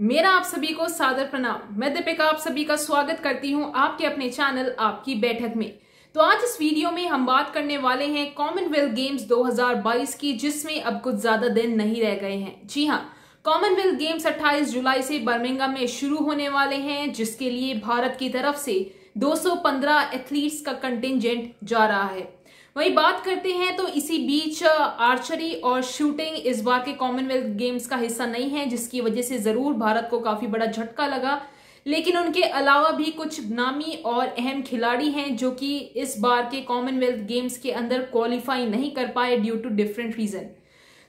मेरा आप सभी को सादर प्रणाम मैं दीपिका आप सभी का स्वागत करती हूं आपके अपने चैनल आपकी बैठक में तो आज इस वीडियो में हम बात करने वाले हैं कॉमनवेल्थ गेम्स 2022 की जिसमें अब कुछ ज्यादा दिन नहीं रह गए हैं जी हाँ कॉमनवेल्थ गेम्स 28 जुलाई से बर्मिंगम में शुरू होने वाले हैं जिसके लिए भारत की तरफ से दो एथलीट्स का कंटिजेंट जा रहा है वही बात करते हैं तो इसी बीच आर्चरी और शूटिंग इस बार के कॉमनवेल्थ गेम्स का हिस्सा नहीं है जिसकी वजह से जरूर भारत को काफी बड़ा झटका लगा लेकिन उनके अलावा भी कुछ नामी और अहम खिलाड़ी हैं जो कि इस बार के कॉमनवेल्थ गेम्स के अंदर क्वालिफाई नहीं कर पाए ड्यू टू डिफरेंट रीजन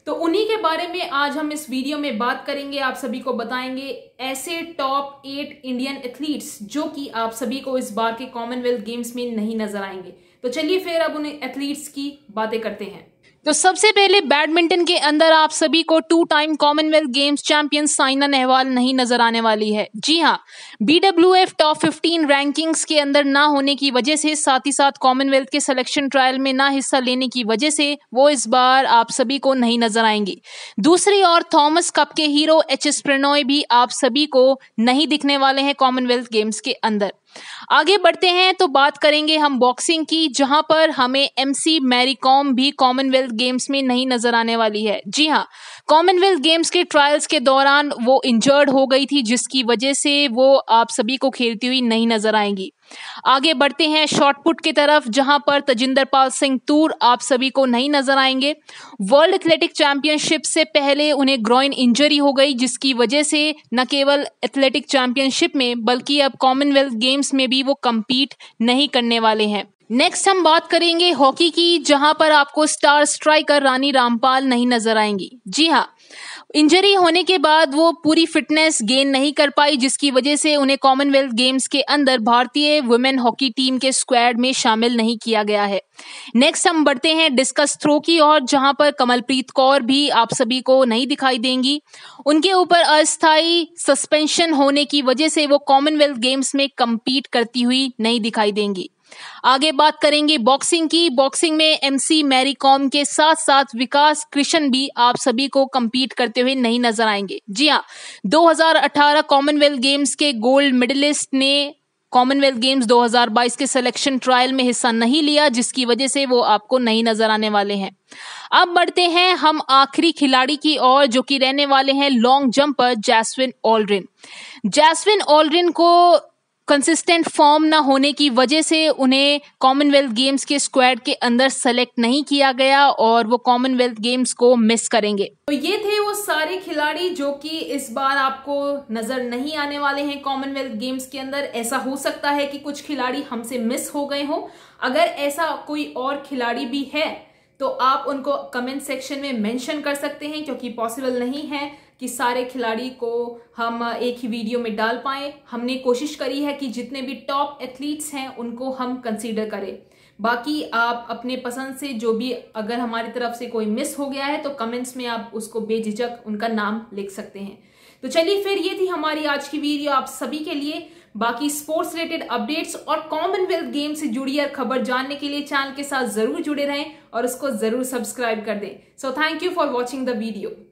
तो उन्हीं के बारे में आज हम इस वीडियो में बात करेंगे आप सभी को बताएंगे ऐसे टॉप एट इंडियन एथलीट्स जो कि आप सभी को इस बार के कॉमनवेल्थ गेम्स में नहीं नजर आएंगे तो चलिए फिर अब उन्हें एथलीट्स की बातें करते हैं तो सबसे पहले बैडमिंटन के अंदर आप सभी को two time commonwealth games champion Saina Nehwal नहीं नजर आने वाली है जी हाँ B W F top fifteen rankings के अंदर ना होने की वजह से साथ ही साथ कॉमनवेल्थ के सिलेक्शन ट्रायल में ना हिस्सा लेने की वजह से वो इस बार आप सभी को नहीं नजर आएंगी दूसरी ओर थॉमस कप के हीरो एच एस प्रणोय भी आप सभी को नहीं दिखने वाले हैं कॉमनवेल्थ गेम्स के अंदर आगे बढ़ते हैं तो बात करेंगे हम बॉक्सिंग की जहां पर हमें एमसी मैरीकॉम भी कॉमनवेल्थ गेम्स में नहीं नजर आने वाली है जी हाँ कॉमनवेल्थ गेम्स के ट्रायल्स के दौरान वो इंजर्ड हो गई थी जिसकी वजह से वो आप सभी को खेलती हुई नहीं नजर आएंगी आगे बढ़ते हैं शॉर्टपुट की तरफ जहां पर तजिंदर पाल सिंह तूर आप सभी को नहीं नजर आएंगे वर्ल्ड एथलेटिक चैंपियनशिप से पहले उन्हें ग्रोइन इंजरी हो गई जिसकी वजह से न केवल एथलेटिक चैंपियनशिप में बल्कि अब कॉमनवेल्थ गेम्स में भी वो कम्पीट नहीं करने वाले हैं नेक्स्ट हम बात करेंगे हॉकी की जहां पर आपको स्टार स्ट्राइकर रानी रामपाल नहीं नजर आएंगी जी हाँ इंजरी होने के बाद वो पूरी फिटनेस गेन नहीं कर पाई जिसकी वजह से उन्हें कॉमनवेल्थ गेम्स के अंदर भारतीय वुमेन हॉकी टीम के स्क्वाड में शामिल नहीं किया गया है नेक्स्ट हम बढ़ते हैं डिस्कस थ्रो की और जहां पर कमलप्रीत कौर भी आप सभी को नहीं दिखाई देंगी उनके ऊपर अस्थायी सस्पेंशन होने की वजह से वो कॉमनवेल्थ गेम्स में कम्पीट करती हुई नहीं दिखाई देंगी आगे बात करेंगे बॉक्सिंग की बॉक्सिंग में एमसी मैरी कॉम के साथ साथ विकास कृष्ण भी आप सभी को कम्पीट करते हुए नहीं नजर आएंगे जी हाँ 2018 कॉमनवेल्थ गेम्स के गोल्ड मेडलिस्ट ने कॉमनवेल्थ गेम्स 2022 के सिलेक्शन ट्रायल में हिस्सा नहीं लिया जिसकी वजह से वो आपको नहीं नजर आने वाले हैं अब बढ़ते हैं हम आखिरी खिलाड़ी की ओर जो कि रहने वाले हैं लॉन्ग जंपर जैस्विन ऑलरिन जैस्विन ऑलरिन को कंसिस्टेंट फॉर्म ना होने की वजह से उन्हें कॉमनवेल्थ गेम्स के स्क्वाड के अंदर सेलेक्ट नहीं किया गया और वो कॉमनवेल्थ गेम्स को मिस करेंगे तो ये थे वो सारे खिलाड़ी जो कि इस बार आपको नजर नहीं आने वाले हैं कॉमनवेल्थ गेम्स के अंदर ऐसा हो सकता है कि कुछ खिलाड़ी हमसे मिस हो गए हों अगर ऐसा कोई और खिलाड़ी भी है तो आप उनको कमेंट सेक्शन में मेंशन कर सकते हैं क्योंकि पॉसिबल नहीं है कि सारे खिलाड़ी को हम एक ही वीडियो में डाल पाए हमने कोशिश करी है कि जितने भी टॉप एथलीट्स हैं उनको हम कंसीडर करें बाकी आप अपने पसंद से जो भी अगर हमारी तरफ से कोई मिस हो गया है तो कमेंट्स में आप उसको बेझिझक उनका नाम लिख सकते हैं तो चलिए फिर ये थी हमारी आज की वीडियो आप सभी के लिए बाकी स्पोर्ट्स रिलेटेड अपडेट्स और कॉमनवेल्थ गेम से जुड़ी हर खबर जानने के लिए चैनल के साथ जरूर जुड़े रहें और उसको जरूर सब्सक्राइब कर दें so thank you for watching the video